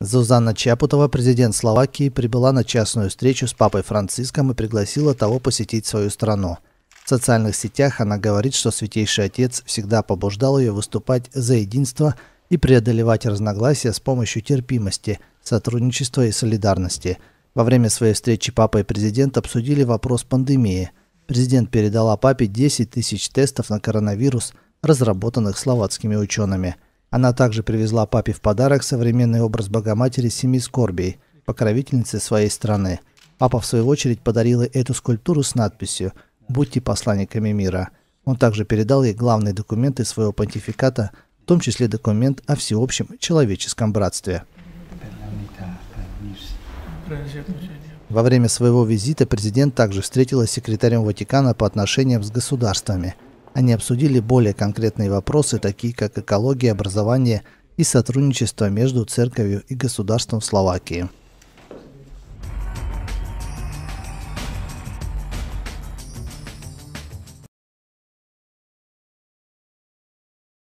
Зузанна Чапутова, президент Словакии, прибыла на частную встречу с папой Франциском и пригласила того посетить свою страну. В социальных сетях она говорит, что Святейший Отец всегда побуждал ее выступать за единство и преодолевать разногласия с помощью терпимости, сотрудничества и солидарности. Во время своей встречи папа и президент обсудили вопрос пандемии. Президент передала папе 10 тысяч тестов на коронавирус, разработанных словацкими учеными – она также привезла папе в подарок современный образ Богоматери Семи Скорбий, покровительницы своей страны. Папа, в свою очередь, подарил ей эту скульптуру с надписью «Будьте посланниками мира». Он также передал ей главные документы своего понтификата, в том числе документ о всеобщем человеческом братстве. Во время своего визита президент также встретилась с секретарем Ватикана по отношениям с государствами – они обсудили более конкретные вопросы, такие как экология, образование и сотрудничество между церковью и государством Словакии.